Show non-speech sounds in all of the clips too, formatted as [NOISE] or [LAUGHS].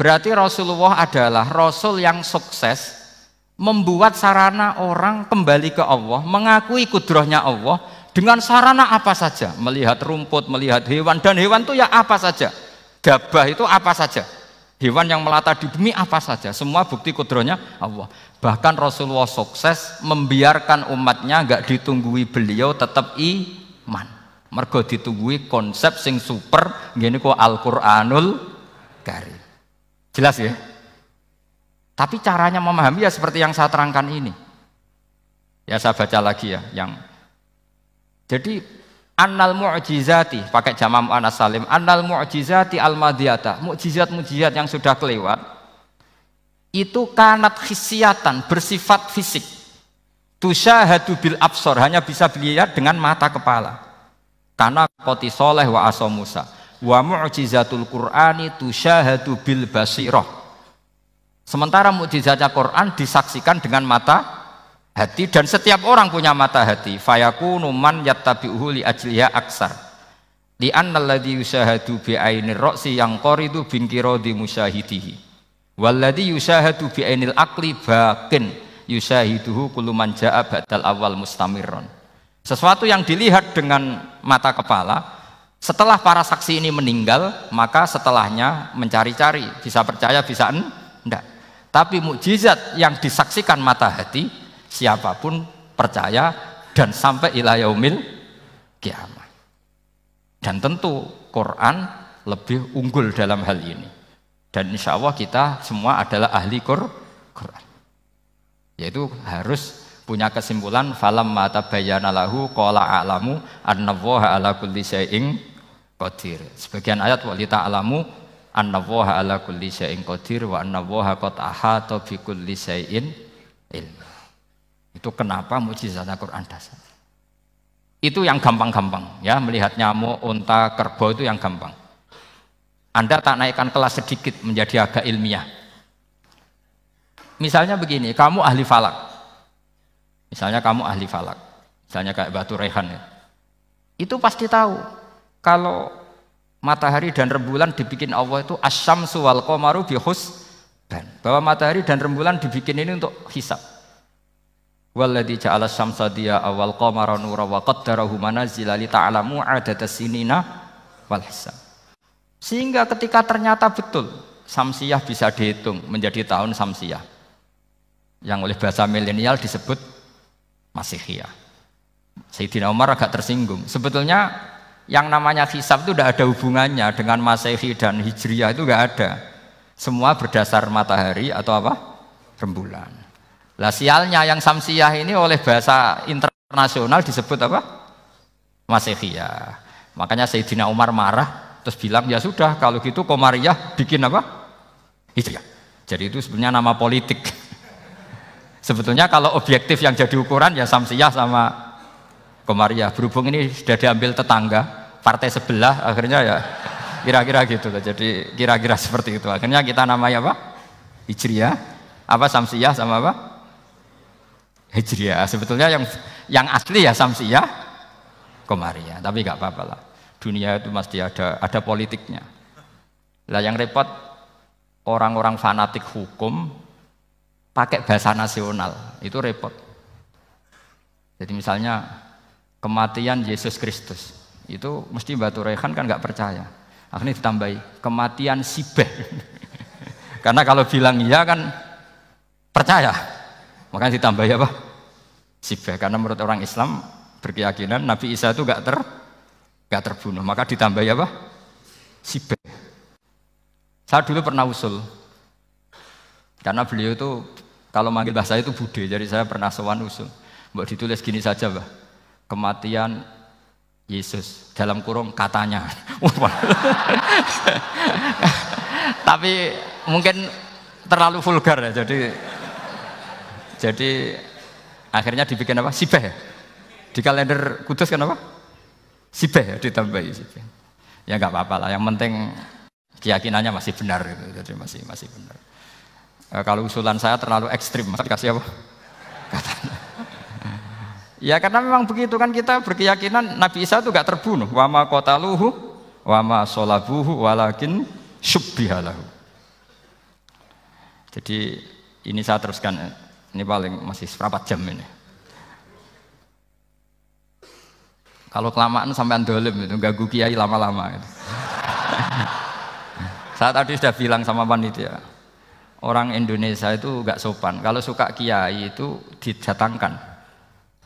Berarti Rasulullah adalah Rasul yang sukses membuat sarana orang kembali ke Allah, mengakui kudrohnya Allah dengan sarana apa saja, melihat rumput, melihat hewan, dan hewan itu ya apa saja. Gabah itu apa saja, hewan yang melata di bumi apa saja, semua bukti kudrohnya Allah. Bahkan Rasulullah sukses membiarkan umatnya nggak ditunggui beliau tetap iman. Mergo ditunggui konsep sing super, gini kok Al-Quranul Karim. Jelas ya? Tapi caranya memahami ya seperti yang saya terangkan ini. Ya saya baca lagi ya yang jadi annal mu'jizati pakai jamam anas salim annal mu'jizati al madiyata mukjizat mukjizat yang sudah kelewat itu kanat khisiyatan bersifat fisik tusyahadu bil absor hanya bisa dilihat dengan mata kepala karena koti soleh wa aso musa wa mu'jizatul Qur'ani tusyahadu bil basirah. Sementara mukjizatnya Quran disaksikan dengan mata hati dan setiap orang punya mata hati. Fayakunu man yattabi'uhu li ajliha aksar. Li anna alladhi yusyahadu bi ainir ra'si yang qaridu bin qiradi musyahidihi. Walladhi yusyahadu bi ainil akli bakin yusyahiduhu kuluman ja'a badal awal mustamirron. Sesuatu yang dilihat dengan mata kepala setelah para saksi ini meninggal, maka setelahnya mencari-cari, bisa percaya, bisa enggak. Tapi mukjizat yang disaksikan mata hati, siapapun percaya dan sampai ilayahumil kiamat. Dan tentu Quran lebih unggul dalam hal ini. Dan insya Allah kita semua adalah ahli Quran. Yaitu harus punya kesimpulan falam mata bayana lahu qala a'lamu annallaha ala kulli syai'in qadir. Sebagian ayat wa alamu annallaha ala kulli syai'in qadir wa annallaha qad ahata bi kulli syai'in ilma. Itu kenapa mujizatnya Quran dasar. Itu yang gampang-gampang ya melihat nyamuk, unta, kerbau itu yang gampang. Anda tak naikkan kelas sedikit menjadi agak ilmiah. Misalnya begini, kamu ahli falak. Misalnya kamu ahli falak. Misalnya kayak batu rehan ya. Itu pasti tahu kalau matahari dan rembulan dibikin Allah itu asam suwal komaru bihus dan Bahwa matahari dan rembulan dibikin ini untuk hisab. Walladzi ja'ala syamsa dia awal qamara nura wa qaddarahu manazila li ta'lamu adada sinina wal hisab. Sehingga ketika ternyata betul Samsiah bisa dihitung menjadi tahun Samsiah yang oleh bahasa milenial disebut Masihiyah. Sayyidina Umar agak tersinggung. Sebetulnya yang namanya hisab itu tidak ada hubungannya dengan Masehi dan Hijriah itu nggak ada. Semua berdasar matahari atau apa? Rembulan. Lah sialnya yang Samsiah ini oleh bahasa internasional disebut apa? Masehiyah. Makanya Sayyidina Umar marah terus bilang ya sudah kalau gitu Komariah bikin apa? Hijriah. Jadi itu sebenarnya nama politik. [LAUGHS] Sebetulnya kalau objektif yang jadi ukuran ya Samsiah sama Komariah. Berhubung ini sudah diambil tetangga, partai sebelah akhirnya ya kira-kira gitu loh. Jadi kira-kira seperti itu. Akhirnya kita namanya apa? Hijriah, apa Samsiah sama apa? Hijriah. Sebetulnya yang yang asli ya Samsiah Komaria, tapi nggak apa-apa lah. Dunia itu pasti ada ada politiknya. Lah yang repot orang-orang fanatik hukum pakai bahasa nasional, itu repot. Jadi misalnya kematian Yesus Kristus. Itu mesti Batu Rehan kan nggak percaya. Akhirnya ditambahi kematian Sibeh. [LAUGHS] Karena kalau bilang iya kan percaya. Makanya ditambahi apa? Sibeh. Karena menurut orang Islam berkeyakinan Nabi Isa itu nggak ter nggak terbunuh. Maka ditambahi apa? Sibeh. Saya dulu pernah usul karena beliau itu kalau manggil bahasa itu bude, jadi saya pernah sewan usul. Mbak ditulis gini saja, bah Kematian Yesus dalam kurung katanya. [LAUGHS] [LAUGHS] Tapi mungkin terlalu vulgar ya, jadi jadi akhirnya dibikin apa? Sibeh. Ya? Di kalender kudus kan apa? Sibeh ya, ditambahi sibeh. Ya nggak apa-apa lah. Yang penting keyakinannya masih benar, gitu. jadi masih masih benar. Eh, kalau usulan saya terlalu ekstrim, masa dikasih apa? Ya karena memang begitu kan kita berkeyakinan Nabi Isa itu gak terbunuh. Wama kota luhu, wama solabuhu, walakin subbihalahu. Jadi ini saya teruskan. Ini paling masih serapat jam ini. Kalau kelamaan sampai dolim itu ganggu kiai lama-lama. Gitu. [LAUGHS] saya tadi sudah bilang sama panitia, orang Indonesia itu gak sopan. Kalau suka kiai itu didatangkan,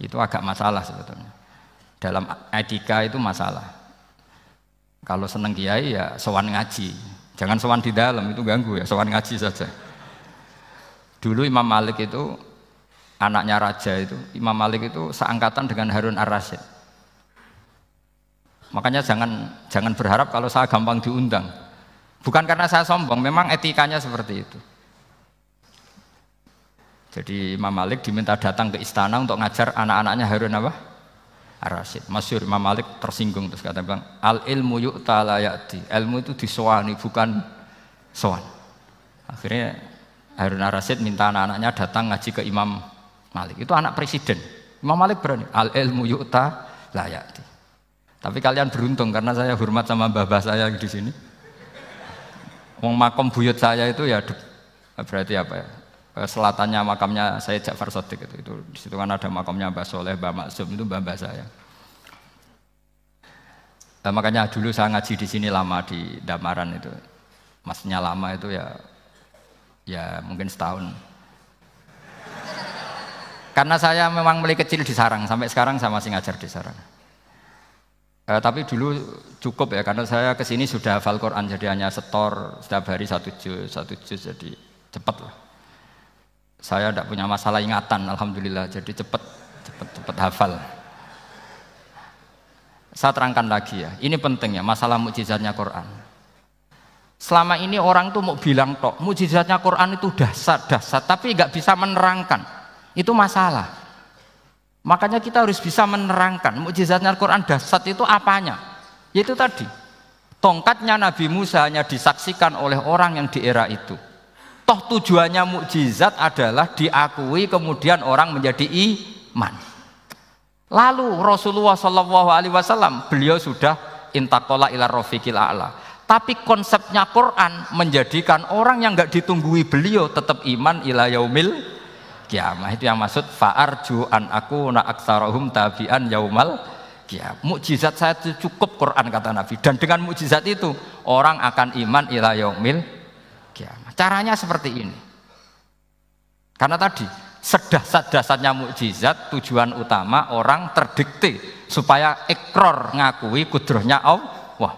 itu agak masalah sebetulnya. Dalam etika itu masalah. Kalau seneng kiai ya sowan ngaji. Jangan sowan di dalam itu ganggu ya, sowan ngaji saja. Dulu Imam Malik itu anaknya raja itu, Imam Malik itu seangkatan dengan Harun Ar-Rasyid. Makanya jangan jangan berharap kalau saya gampang diundang. Bukan karena saya sombong, memang etikanya seperti itu. Jadi Imam Malik diminta datang ke istana untuk ngajar anak-anaknya Harun apa? Ar-Rasyid. Masyur Imam Malik tersinggung terus kata bilang, "Al ilmu yu'ta la ya'ti." Ilmu itu nih bukan soan. Akhirnya Harun Ar-Rasyid minta anak-anaknya datang ngaji ke Imam Malik. Itu anak presiden. Imam Malik berani, "Al ilmu yu'ta la ya'ti." Tapi kalian beruntung karena saya hormat sama mbah-mbah saya di sini. Wong makom buyut saya itu ya berarti apa ya? Eh, selatannya makamnya saya Ja'far Sotik itu, itu di situ kan ada makamnya Mbah Soleh, Mbah Maksum itu mbah mbah saya. Nah, makanya dulu saya ngaji di sini lama di Damaran itu, masnya lama itu ya ya mungkin setahun. Karena saya memang mulai kecil di sarang, sampai sekarang saya masih ngajar di sarang. Eh, tapi dulu cukup ya, karena saya kesini sudah hafal Quran, jadi hanya setor setiap hari satu juz, satu juz, jadi cepat lah. Saya tidak punya masalah ingatan, alhamdulillah. Jadi cepat, cepat, cepat hafal. Saya terangkan lagi ya, ini penting ya, masalah mukjizatnya Quran. Selama ini orang tuh mau bilang tok, mukjizatnya Quran itu dasar, dasar, tapi nggak bisa menerangkan. Itu masalah. Makanya kita harus bisa menerangkan mukjizatnya Quran dasar itu apanya? Yaitu tadi, tongkatnya Nabi Musa hanya disaksikan oleh orang yang di era itu. Toh tujuannya mukjizat adalah diakui kemudian orang menjadi iman. Lalu Rasulullah Shallallahu Alaihi Wasallam beliau sudah intakola ilar rofiqil a'la. Tapi konsepnya Quran menjadikan orang yang nggak ditunggui beliau tetap iman ila yaumil kiamah. Itu yang maksud faarju an aku na aksarohum tabian yaumal Ya, Mukjizat saya itu cukup Quran kata Nabi. Dan dengan mukjizat itu orang akan iman ila yaumil kiamah. Caranya seperti ini. Karena tadi sedasat-dasatnya mukjizat tujuan utama orang terdikte supaya ekor ngakui kudrohnya Allah.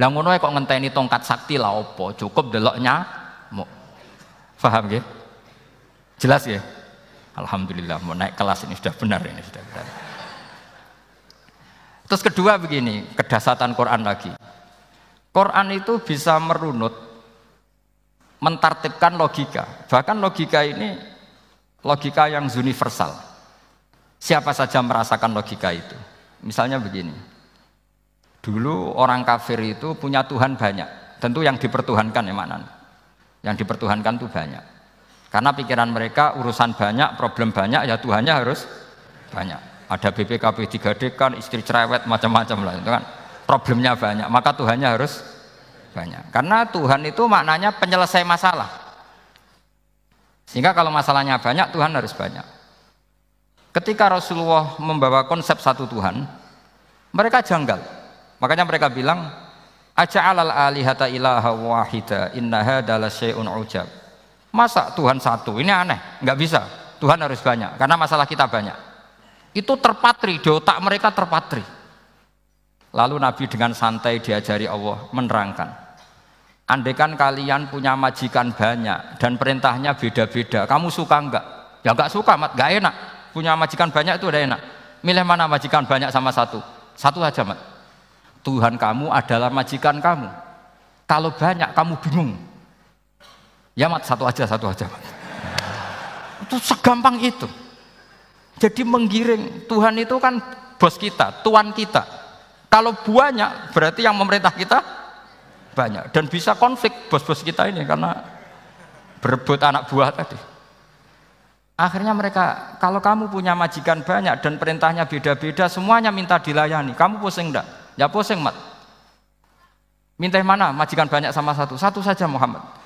Lah ngono kok ngenteni tongkat sakti lah opo, cukup deloknya mau. Faham ya? Jelas ya? Alhamdulillah mau naik kelas ini sudah benar ini sudah benar. Terus kedua begini, kedasatan Quran lagi. Quran itu bisa merunut mentartibkan logika. Bahkan logika ini logika yang universal. Siapa saja merasakan logika itu. Misalnya begini. Dulu orang kafir itu punya Tuhan banyak. Tentu yang dipertuhankan ya mana? Yang dipertuhankan itu banyak. Karena pikiran mereka urusan banyak, problem banyak, ya Tuhannya harus banyak. Ada BPKB 3D kan, istri cerewet, macam-macam lah. Itu kan problemnya banyak, maka Tuhannya harus banyak. Karena Tuhan itu maknanya penyelesai masalah. Sehingga kalau masalahnya banyak, Tuhan harus banyak. Ketika Rasulullah membawa konsep satu Tuhan, mereka janggal. Makanya mereka bilang, Aja'alal alihata ilaha wahida inna hadala syai'un ujab. Masa Tuhan satu? Ini aneh, nggak bisa. Tuhan harus banyak, karena masalah kita banyak. Itu terpatri, di otak mereka terpatri. Lalu Nabi dengan santai diajari Allah menerangkan. Andaikan kalian punya majikan banyak dan perintahnya beda-beda, kamu suka enggak? Ya enggak suka, mat, enggak enak. Punya majikan banyak itu udah enak. Milih mana majikan banyak sama satu? Satu aja, mat. Tuhan kamu adalah majikan kamu. Kalau banyak kamu bingung. Ya mat satu aja, satu aja. Mat. Itu segampang itu. Jadi menggiring Tuhan itu kan bos kita, tuan kita. Kalau banyak berarti yang memerintah kita banyak dan bisa konflik bos-bos kita ini karena berebut anak buah tadi. Akhirnya mereka, kalau kamu punya majikan banyak dan perintahnya beda-beda, semuanya minta dilayani. Kamu pusing enggak? Ya pusing, Mat. Minta yang mana? Majikan banyak sama satu. Satu saja Muhammad.